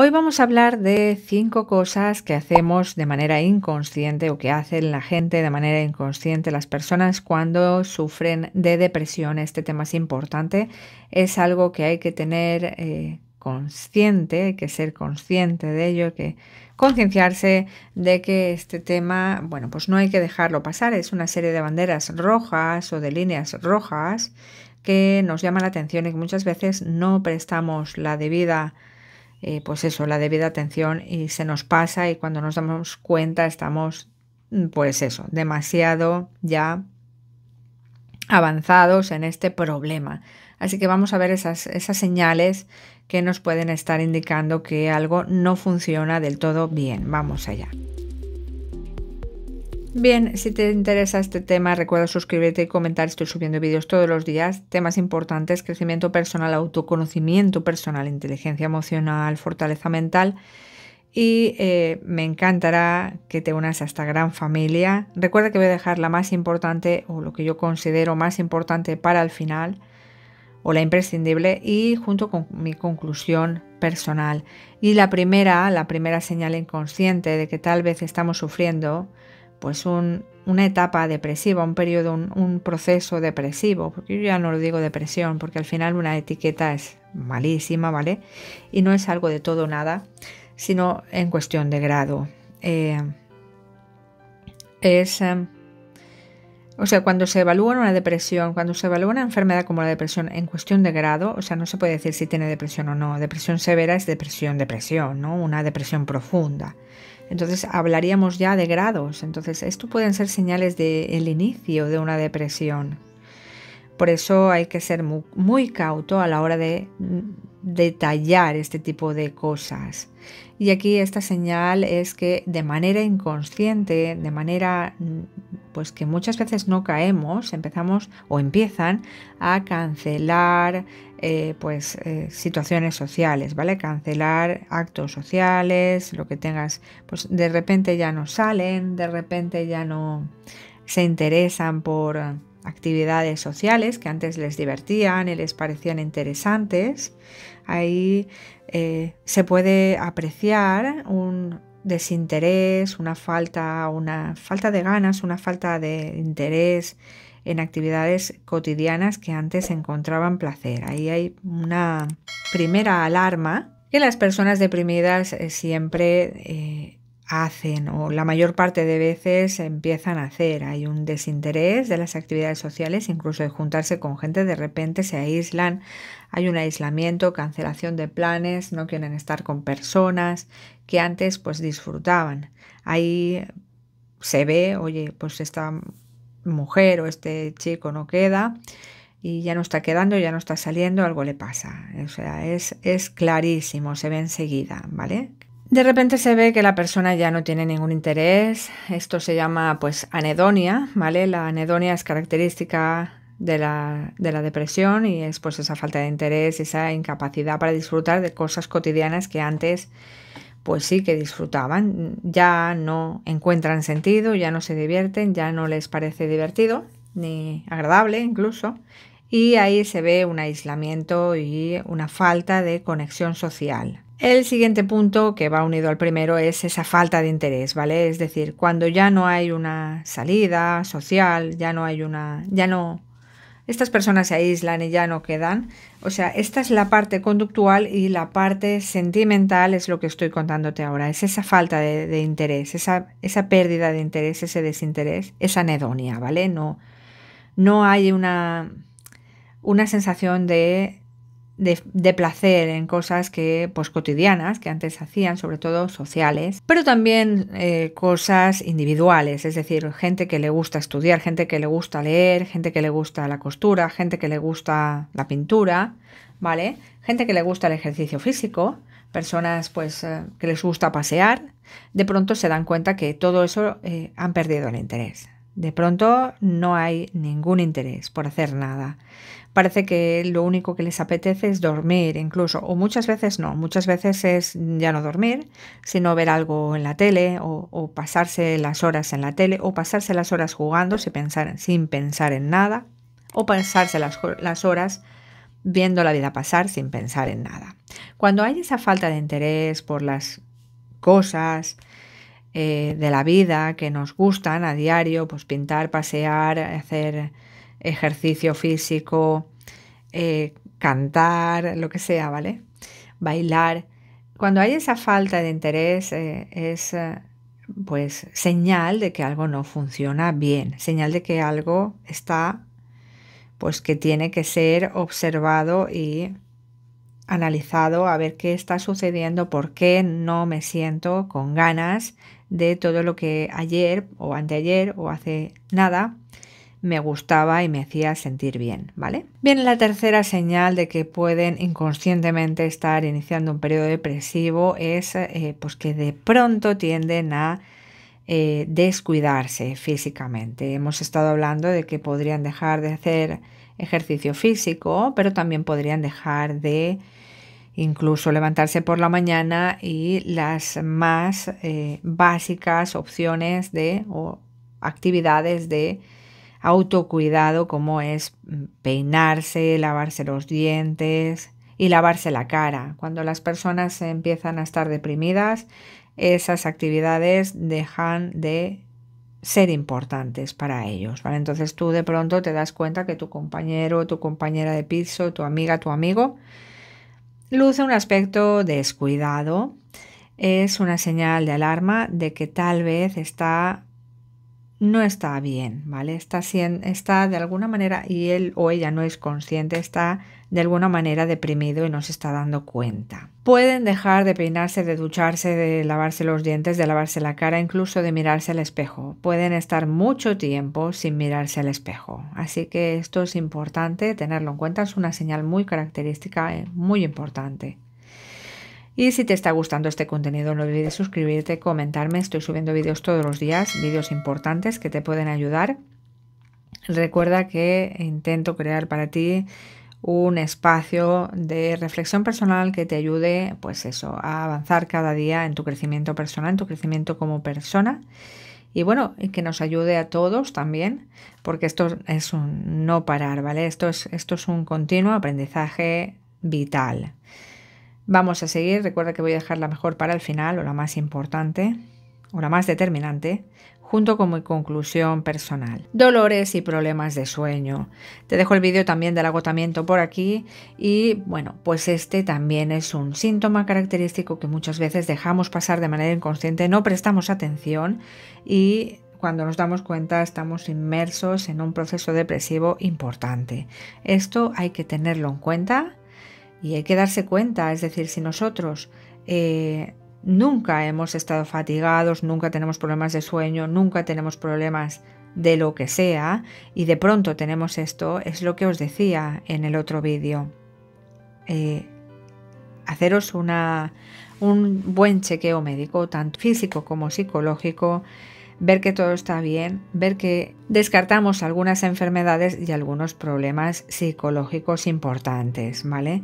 Hoy vamos a hablar de cinco cosas que hacemos de manera inconsciente o que hacen la gente de manera inconsciente, las personas cuando sufren de depresión. Este tema es importante, es algo que hay que tener eh, consciente, hay que ser consciente de ello, hay que concienciarse de que este tema, bueno, pues no hay que dejarlo pasar, es una serie de banderas rojas o de líneas rojas que nos llama la atención y que muchas veces no prestamos la debida atención eh, pues eso, la debida atención y se nos pasa y cuando nos damos cuenta estamos, mm, pues eso, demasiado ya avanzados en este problema. Así que vamos a ver esas señales que nos pueden estar indicando que algo no funciona del todo bien. Vamos allá. Bien, si te interesa este tema, recuerda suscribirte y comentar. Estoy subiendo vídeos todos los días. Temas importantes, crecimiento personal, autoconocimiento personal, inteligencia emocional, fortaleza mental. Y eh, me encantará que te unas a esta gran familia. Recuerda que voy a dejar la más importante o lo que yo considero más importante para el final o la imprescindible y junto con mi conclusión personal. Y la primera, la primera señal inconsciente de que tal vez estamos sufriendo pues una etapa depresiva, un periodo, un, proceso depresivo, porque yo ya no lo digo depresión, porque al final una etiqueta es malísima, ¿vale? Y no es algo de todo nada, sino en cuestión de grado. Eh, es... Em, o sea, cuando se evalúa una depresión, cuando se evalúa una enfermedad como la depresión en cuestión de grado, o sea, no se puede decir si tiene depresión o no. Depresión severa es depresión, depresión, ¿no? Una depresión profunda. Entonces hablaríamos ya de grados. Entonces esto pueden ser señales del inicio de una depresión. Por eso hay que ser muy, muy, cauto a la hora de mm, detallar este tipo de cosas. Y aquí esta señal es que de manera inconsciente, de manera mm, pues que muchas veces no caemos, empezamos o empiezan a cancelar eh, pues eh, situaciones sociales, ¿vale? Cancelar actos sociales, lo que tengas, pues de repente ya no salen, de repente ya no se interesan por actividades sociales que antes les divertían y les parecían interesantes. Ahí eh, se puede apreciar un desinterés, una falta, una falta de ganas, una falta de interés en actividades cotidianas que antes encontraban placer. Ahí hay una primera alarma que las personas deprimidas eh, siempre eh, hacen o la mayor parte de veces empiezan a hacer. Hay un desinterés de las actividades sociales, incluso de juntarse con gente, de repente se aíslan, hay un aislamiento, cancelación de planes, no quieren estar con personas que antes pues disfrutaban. Ahí se ve, oye, pues esta mujer o este chico no queda y ya no está quedando, ya no está saliendo, algo le pasa. O sea, es, es clarísimo, se ve enseguida, ¿vale? De repente se ve que la persona ya no tiene ningún interés. Esto se llama pues anedonia, ¿vale? La anedonia es característica de la, depresión y es pues esa falta de interés, esa incapacidad para disfrutar de cosas cotidianas que antes pues sí que disfrutaban. Ya no encuentran sentido, ya no se divierten, ya no les parece divertido ni agradable incluso. Y ahí se ve un aislamiento y una falta de conexión social. El siguiente punto que va unido al primero es esa falta de interés, ¿vale? Es decir, cuando ya no hay una salida social, ya no hay una, ya no, estas personas se aíslan y ya no quedan. O sea, esta es la parte conductual y la parte sentimental es lo que estoy contándote ahora. Es esa falta de, interés, esa, esa pérdida de interés, ese desinterés, esa anedonia, ¿vale? No, no hay una, una sensación de de, placer en cosas que, pues, cotidianas, que antes hacían, sobre todo sociales, pero también eh, cosas individuales, es decir, gente que le gusta estudiar, gente que le gusta leer, gente que le gusta la costura, gente que le gusta la pintura, ¿vale? Gente que le gusta el ejercicio físico, personas pues eh, que les gusta pasear, de pronto se dan cuenta que todo eso eh, han perdido el interés. De pronto no hay ningún interés por hacer nada. Parece que lo único que les apetece es dormir incluso, o muchas veces no, muchas veces es ya no dormir, sino ver algo en la tele o, pasarse las horas en la tele o pasarse las horas jugando sin pensar, sin pensar en nada o pasarse las horas viendo la vida pasar sin pensar en nada. Cuando hay esa falta de interés por las cosas, eh, de la vida que nos gustan a diario, pues pintar, pasear, hacer ejercicio físico, eh, cantar, lo que sea, ¿vale? Bailar. Cuando hay esa falta de interés eh, es pues señal de que algo no funciona bien, señal de que algo está pues que tiene que ser observado y analizado a ver qué está sucediendo, por qué no me siento con ganas de todo lo que ayer o anteayer o hace nada me gustaba y me hacía sentir bien, ¿vale? Bien, la tercera señal de que pueden inconscientemente estar iniciando un periodo depresivo es eh, pues que de pronto tienden a eh, descuidarse físicamente. Hemos estado hablando de que podrían dejar de hacer ejercicio físico, pero también podrían dejar de incluso levantarse por la mañana y las más eh, básicas opciones de o actividades de autocuidado como es mm, peinarse, lavarse los dientes y lavarse la cara. Cuando las personas empiezan a estar deprimidas, esas actividades dejan de ser importantes para ellos, Entonces tú de pronto te das cuenta que tu compañero, tu compañera de piso, tu amiga, tu amigo luce un aspecto descuidado, es una señal de alarma de que tal vez está no está bien, ¿vale? Está, está de alguna manera, y él o ella no es consciente, está de alguna manera deprimido y no se está dando cuenta. Pueden dejar de peinarse, de ducharse, de lavarse los dientes, de lavarse la cara, incluso de mirarse al espejo. Pueden estar mucho tiempo sin mirarse al espejo. Así que esto es importante tenerlo en cuenta, es una señal muy característica, eh, muy importante. Y si te está gustando este contenido, no olvides suscribirte, comentarme. Estoy subiendo vídeos todos los días, vídeos importantes que te pueden ayudar. Recuerda que intento crear para ti un espacio de reflexión personal que te ayude, pues eso, a avanzar cada día en tu crecimiento personal, en tu crecimiento como persona. Y bueno, que nos ayude a todos también, porque esto es un no parar, ¿vale? Esto es, esto es un continuo aprendizaje vital. Vamos a seguir, recuerda que voy a dejar la mejor para el final o la más importante o la más determinante, junto con mi conclusión personal. Dolores y problemas de sueño. Te dejo el vídeo también del agotamiento por aquí y bueno, pues este también es un síntoma característico que muchas veces dejamos pasar de manera inconsciente, no prestamos atención y cuando nos damos cuenta estamos inmersos en un proceso depresivo importante. Esto hay que tenerlo en cuenta y hay que darse cuenta, es decir, si nosotros eh, nunca hemos estado fatigados, nunca tenemos problemas de sueño, nunca tenemos problemas de lo que sea, y de pronto tenemos esto, es lo que os decía en el otro vídeo. Eh, haceros una, un buen chequeo médico, tanto físico como psicológico, ver que todo está bien, ver que descartamos algunas enfermedades y algunos problemas psicológicos importantes, ¿vale?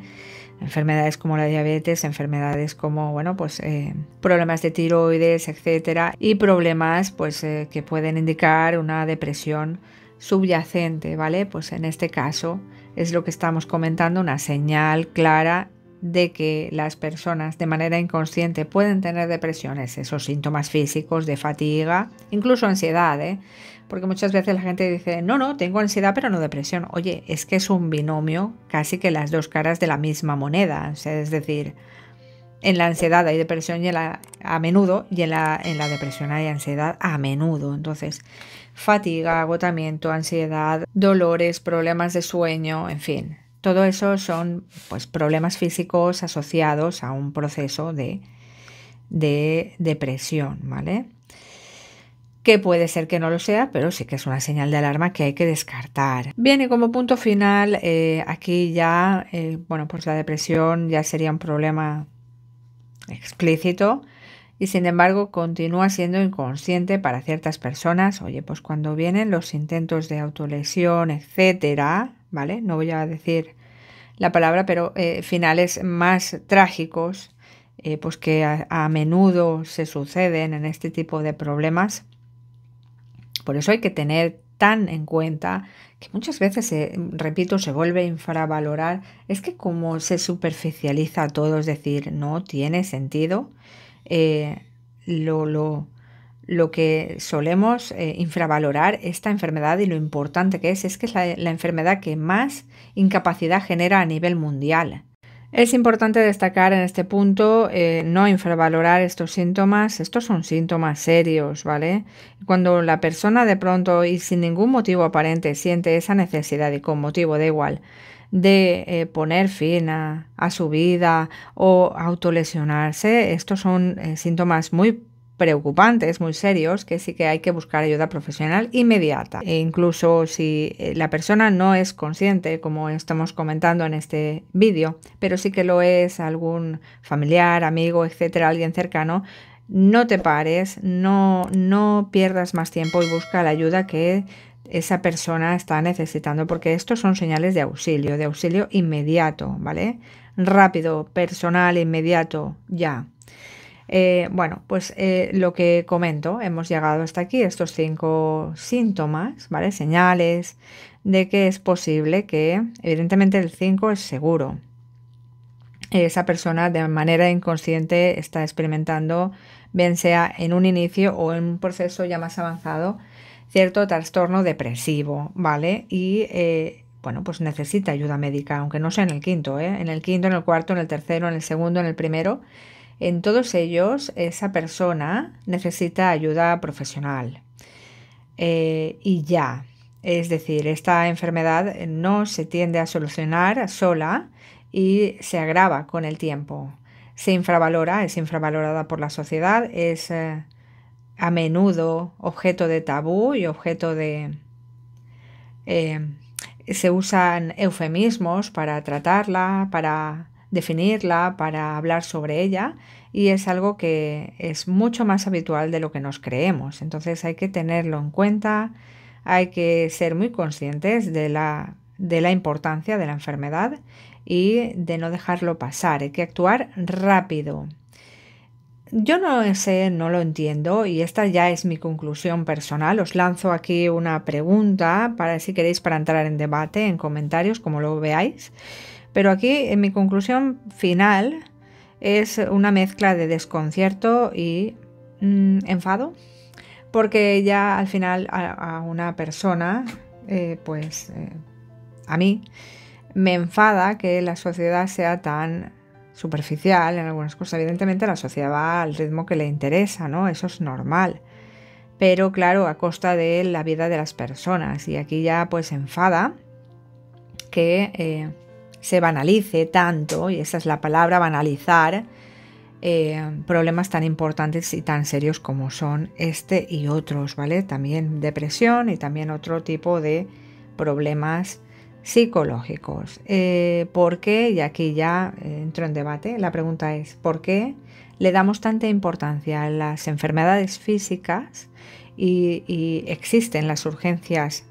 Enfermedades como la diabetes, enfermedades como, bueno, pues eh, problemas de tiroides, etcétera, y problemas pues eh, que pueden indicar una depresión subyacente, ¿vale? Pues en este caso es lo que estamos comentando, una señal clara de que las personas de manera inconsciente pueden tener depresiones, esos síntomas físicos de fatiga, incluso ansiedad, ¿eh? porque muchas veces la gente dice, no, no, tengo ansiedad pero no depresión. Oye, es que es un binomio, casi que las dos caras de la misma moneda, es decir, en la ansiedad hay depresión y a menudo y en la, en la depresión hay ansiedad a menudo. Entonces, fatiga, agotamiento, ansiedad, dolores, problemas de sueño, en fin, todo eso son pues, problemas físicos asociados a un proceso de, depresión, ¿vale? que puede ser que no lo sea, pero sí que es una señal de alarma que hay que descartar. Bien, y como punto final, eh, aquí ya, eh, bueno, pues la depresión ya sería un problema explícito, y sin embargo continúa siendo inconsciente para ciertas personas. Oye, pues cuando vienen los intentos de autolesión, etcétera, ¿vale? No voy a decir la palabra, pero eh, finales más trágicos, eh, pues que a, menudo se suceden en este tipo de problemas. Por eso hay que tener tan en cuenta que muchas veces, repito, se vuelve a infravalorar. Es que como se superficializa todo, es decir, no tiene sentido. Eh, lo, que solemos eh, infravalorar esta enfermedad y lo importante que es, es que es la, enfermedad que más incapacidad genera a nivel mundial. Es importante destacar en este punto eh, no infravalorar estos síntomas. Estos son síntomas serios, ¿vale? Cuando la persona de pronto y sin ningún motivo aparente siente esa necesidad y con motivo de igual de eh, poner fin a, su vida o autolesionarse, estos son eh, síntomas muy preocupantes, muy serios, que sí que hay que buscar ayuda profesional inmediata. E incluso si eh, la persona no es consciente, como estamos comentando en este vídeo, pero sí que lo es algún familiar, amigo, etcétera, alguien cercano, no te pares, no, no pierdas más tiempo y busca la ayuda que esa persona está necesitando, porque estos son señales de auxilio, de auxilio inmediato, ¿vale? Rápido, personal, inmediato, ya. Eh, bueno, pues eh, lo que comento, hemos llegado hasta aquí, estos cinco síntomas, ¿vale? Señales de que es posible que, evidentemente el 5 es seguro. Esa persona de manera inconsciente está experimentando, bien sea en un inicio o en un proceso ya más avanzado, cierto trastorno depresivo, ¿vale? Y eh, bueno, pues necesita ayuda médica, aunque no sea en el quinto, ¿eh? En el quinto, en el cuarto, en el tercero, en el segundo, en el primero. En todos ellos, esa persona necesita ayuda profesional. Eh, y ya, es decir, esta enfermedad no se tiende a solucionar sola y se agrava con el tiempo. Se infravalora, es infravalorada por la sociedad, es eh, a menudo objeto de tabú y objeto de... Eh, se usan eufemismos para tratarla, para definirla, para hablar sobre ella y es algo que es mucho más habitual de lo que nos creemos. Entonces hay que tenerlo en cuenta, hay que ser muy conscientes de la, de la importancia de la enfermedad y de no dejarlo pasar. Hay que actuar rápido. Yo no sé, no lo entiendo y esta ya es mi conclusión personal. Os lanzo aquí una pregunta para si queréis para entrar en debate, en comentarios, como lo veáis. Pero aquí en mi conclusión final es una mezcla de desconcierto y mm, enfado, porque ya al final a, una persona, eh, pues eh, a mí, me enfada que la sociedad sea tan superficial en algunas cosas. Evidentemente la sociedad va al ritmo que le interesa, ¿no? Eso es normal. Pero claro, a costa de la vida de las personas. Y aquí ya pues enfada que eh, se banalice tanto, y esa es la palabra, banalizar, eh, problemas tan importantes y tan serios como son este y otros, ¿vale? También depresión y también otro tipo de problemas psicológicos. Eh, ¿Por qué? Y aquí ya eh, entro en debate. La pregunta es, ¿por qué le damos tanta importancia a las enfermedades físicas y, existen las urgencias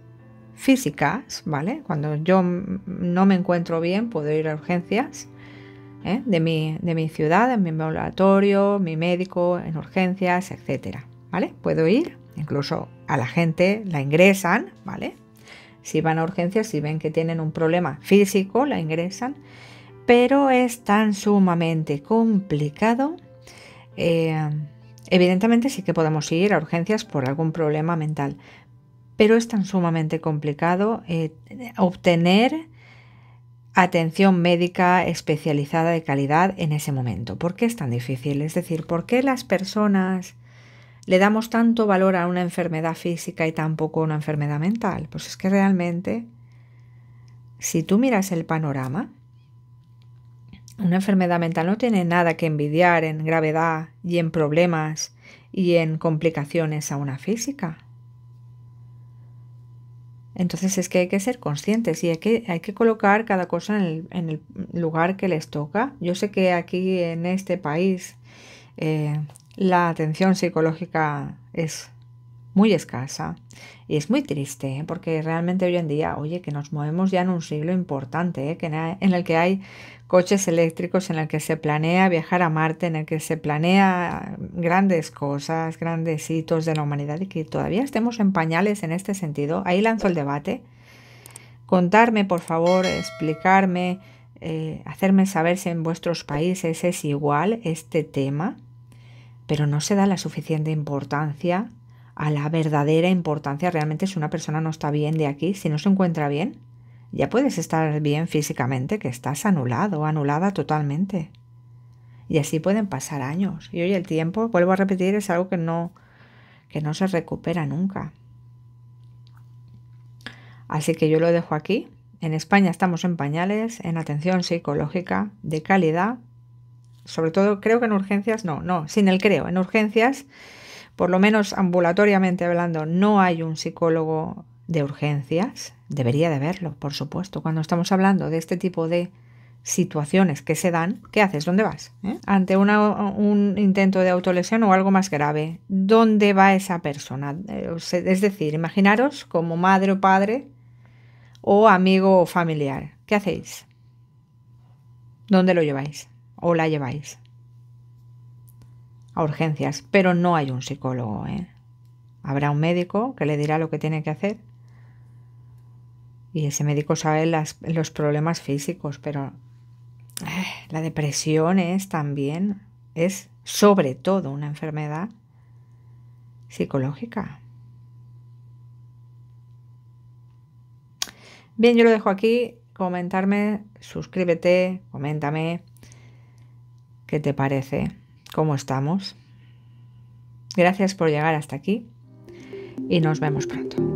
físicas, ¿vale? Cuando yo no me encuentro bien, puedo ir a urgencias ¿eh? de, mi, de mi ciudad, en mi laboratorio mi médico, en urgencias, etcétera, ¿vale? Puedo ir, incluso a la gente la ingresan, ¿vale? Si van a urgencias, y ven que tienen un problema físico, la ingresan, pero es tan sumamente complicado. Eh, evidentemente sí que podemos ir a urgencias por algún problema mental, pero es tan sumamente complicado eh, obtener atención médica especializada de calidad en ese momento. ¿Por qué es tan difícil? Es decir, ¿por qué las personas le damos tanto valor a una enfermedad física y tampoco a una enfermedad mental? Pues es que realmente, si tú miras el panorama, una enfermedad mental no tiene nada que envidiar en gravedad y en problemas y en complicaciones a una física. Entonces es que hay que ser conscientes y hay que, hay que colocar cada cosa en el, lugar que les toca. Yo sé que aquí en este país eh, la atención psicológica es muy escasa y es muy triste ¿eh? porque realmente hoy en día, oye, que nos movemos ya en un siglo importante, ¿eh? en el que hay coches eléctricos, en el que se planea viajar a Marte, en el que se planea grandes cosas, grandes hitos de la humanidad y que todavía estemos en pañales en este sentido. Ahí lanzo el debate. Contarme, por favor, explicarme, eh, hacerme saber si en vuestros países es igual este tema pero no se da la suficiente importancia a la verdadera importancia realmente si una persona no está bien de aquí, si no se encuentra bien. Ya puedes estar bien físicamente, que estás anulado, anulada totalmente. Y así pueden pasar años. Y hoy el tiempo, vuelvo a repetir, es algo que no, que no se recupera nunca. Así que yo lo dejo aquí. En España estamos en pañales, en atención psicológica de calidad sobre todo creo que en urgencias, no, no, sin el creo, en urgencias, por lo menos ambulatoriamente hablando, no hay un psicólogo de urgencias, debería de haberlo, por supuesto, cuando estamos hablando de este tipo de situaciones que se dan, ¿qué haces? ¿Dónde vas? ¿Eh? Ante un intento de autolesión o algo más grave, ¿dónde va esa persona? Eh, es decir, imaginaros como madre o padre o amigo o familiar, ¿qué hacéis? ¿Dónde lo lleváis? o la lleváis a urgencias, pero no hay un psicólogo. ¿eh? Habrá un médico que le dirá lo que tiene que hacer y ese médico sabe los problemas físicos, pero eh, la depresión es también, es sobre todo una enfermedad psicológica. Bien, yo lo dejo aquí. Comentarme, suscríbete, coméntame. ¿Qué te parece? ¿Cómo estamos? Gracias por llegar hasta aquí y nos vemos pronto.